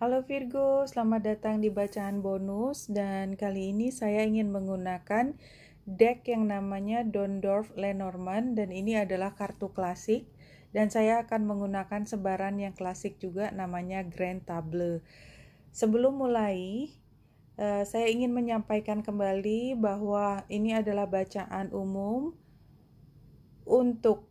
Halo Virgo, selamat datang di bacaan bonus dan kali ini saya ingin menggunakan deck yang namanya Dondorf Lenormand dan ini adalah kartu klasik dan saya akan menggunakan sebaran yang klasik juga namanya Grand Table. Sebelum mulai, eh, saya ingin menyampaikan kembali bahwa ini adalah bacaan umum untuk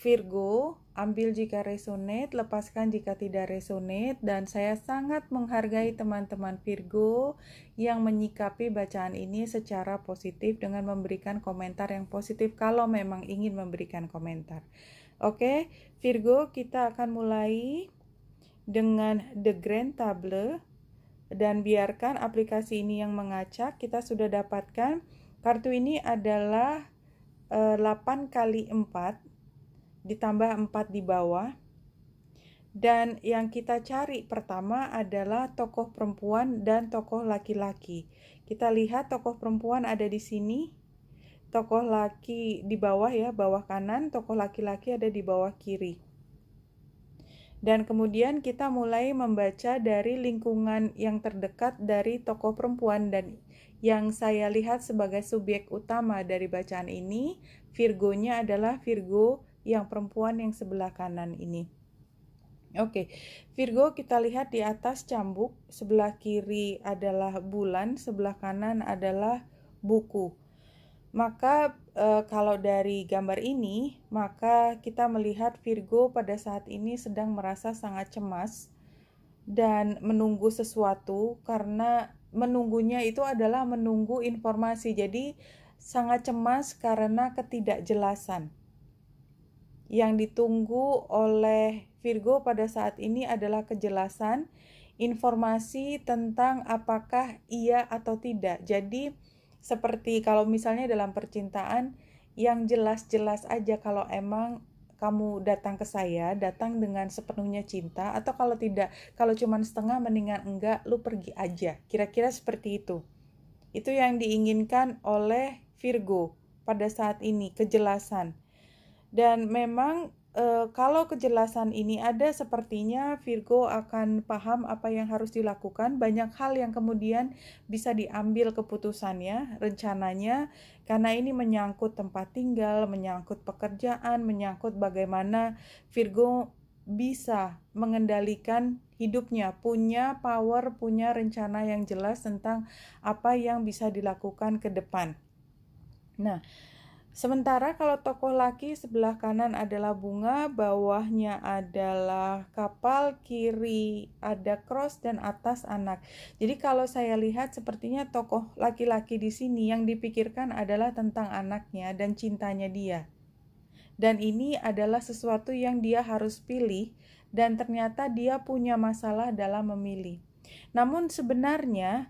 Virgo, ambil jika resonate, lepaskan jika tidak resonate, dan saya sangat menghargai teman-teman Virgo yang menyikapi bacaan ini secara positif dengan memberikan komentar yang positif kalau memang ingin memberikan komentar. Oke, Virgo, kita akan mulai dengan The Grand Table dan biarkan aplikasi ini yang mengacak. Kita sudah dapatkan kartu ini adalah 8 eh, kali 4 ditambah 4 di bawah. Dan yang kita cari pertama adalah tokoh perempuan dan tokoh laki-laki. Kita lihat tokoh perempuan ada di sini, tokoh laki di bawah ya, bawah kanan, tokoh laki-laki ada di bawah kiri. Dan kemudian kita mulai membaca dari lingkungan yang terdekat dari tokoh perempuan dan yang saya lihat sebagai subjek utama dari bacaan ini, Virgonya adalah Virgo yang perempuan yang sebelah kanan ini. Oke, Virgo kita lihat di atas cambuk, sebelah kiri adalah bulan, sebelah kanan adalah buku. Maka e, kalau dari gambar ini, maka kita melihat Virgo pada saat ini sedang merasa sangat cemas dan menunggu sesuatu karena menunggunya itu adalah menunggu informasi. Jadi sangat cemas karena ketidakjelasan yang ditunggu oleh Virgo pada saat ini adalah kejelasan informasi tentang apakah iya atau tidak. Jadi seperti kalau misalnya dalam percintaan yang jelas-jelas aja kalau emang kamu datang ke saya, datang dengan sepenuhnya cinta atau kalau tidak, kalau cuman setengah mendingan enggak, lu pergi aja. Kira-kira seperti itu. Itu yang diinginkan oleh Virgo pada saat ini, kejelasan. Dan memang e, kalau kejelasan ini ada sepertinya Virgo akan paham apa yang harus dilakukan, banyak hal yang kemudian bisa diambil keputusannya, rencananya karena ini menyangkut tempat tinggal, menyangkut pekerjaan, menyangkut bagaimana Virgo bisa mengendalikan hidupnya, punya power, punya rencana yang jelas tentang apa yang bisa dilakukan ke depan. Nah, Sementara kalau tokoh laki sebelah kanan adalah bunga, bawahnya adalah kapal, kiri ada cross dan atas anak. Jadi kalau saya lihat sepertinya tokoh laki-laki di sini yang dipikirkan adalah tentang anaknya dan cintanya dia. Dan ini adalah sesuatu yang dia harus pilih dan ternyata dia punya masalah dalam memilih. Namun sebenarnya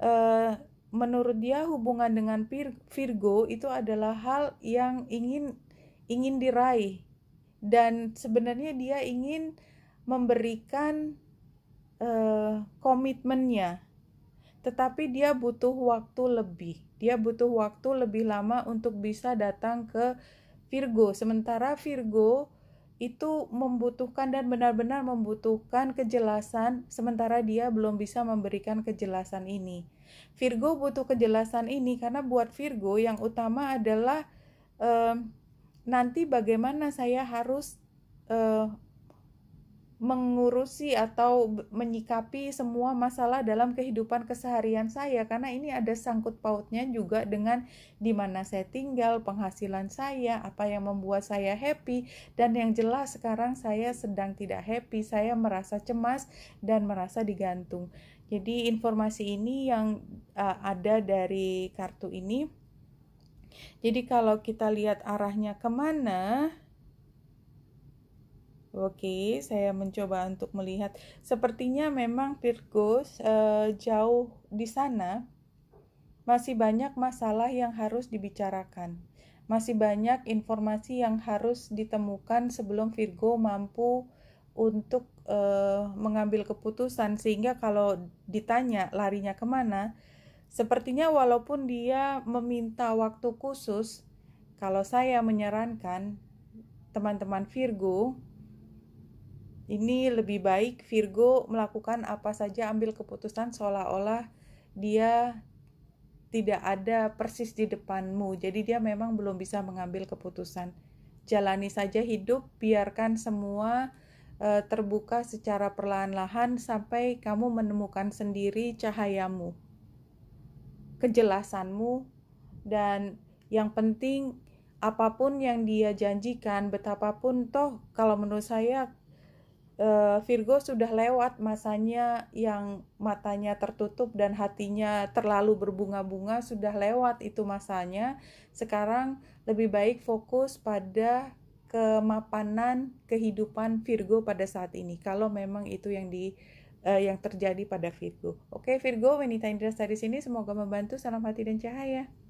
eh, menurut dia hubungan dengan Virgo itu adalah hal yang ingin ingin diraih dan sebenarnya dia ingin memberikan uh, komitmennya tetapi dia butuh waktu lebih dia butuh waktu lebih lama untuk bisa datang ke Virgo sementara Virgo itu membutuhkan dan benar-benar membutuhkan kejelasan, sementara dia belum bisa memberikan kejelasan ini. Virgo butuh kejelasan ini karena buat Virgo yang utama adalah eh, nanti bagaimana saya harus eh, mengurusi atau menyikapi semua masalah dalam kehidupan keseharian saya karena ini ada sangkut pautnya juga dengan di mana saya tinggal, penghasilan saya, apa yang membuat saya happy dan yang jelas sekarang saya sedang tidak happy, saya merasa cemas dan merasa digantung. Jadi informasi ini yang uh, ada dari kartu ini. Jadi kalau kita lihat arahnya kemana, Oke, saya mencoba untuk melihat. Sepertinya memang Virgo uh, eh, jauh di sana masih banyak masalah yang harus dibicarakan. Masih banyak informasi yang harus ditemukan sebelum Virgo mampu untuk uh, mengambil keputusan sehingga kalau ditanya larinya kemana, sepertinya walaupun dia meminta waktu khusus, kalau saya menyarankan teman-teman Virgo ini lebih baik Virgo melakukan apa saja ambil keputusan seolah-olah dia tidak ada persis di depanmu. Jadi dia memang belum bisa mengambil keputusan. Jalani saja hidup, biarkan semua uh, terbuka secara perlahan-lahan sampai kamu menemukan sendiri cahayamu, kejelasanmu, dan yang penting apapun yang dia janjikan, betapapun toh kalau menurut saya uh, Virgo sudah lewat masanya yang matanya tertutup dan hatinya terlalu berbunga-bunga sudah lewat itu masanya. Sekarang lebih baik fokus pada kemapanan kehidupan Virgo pada saat ini. Kalau memang itu yang di uh, yang terjadi pada Virgo. Oke, Virgo, Wenita Indra dari sini semoga membantu. Salam hati dan cahaya.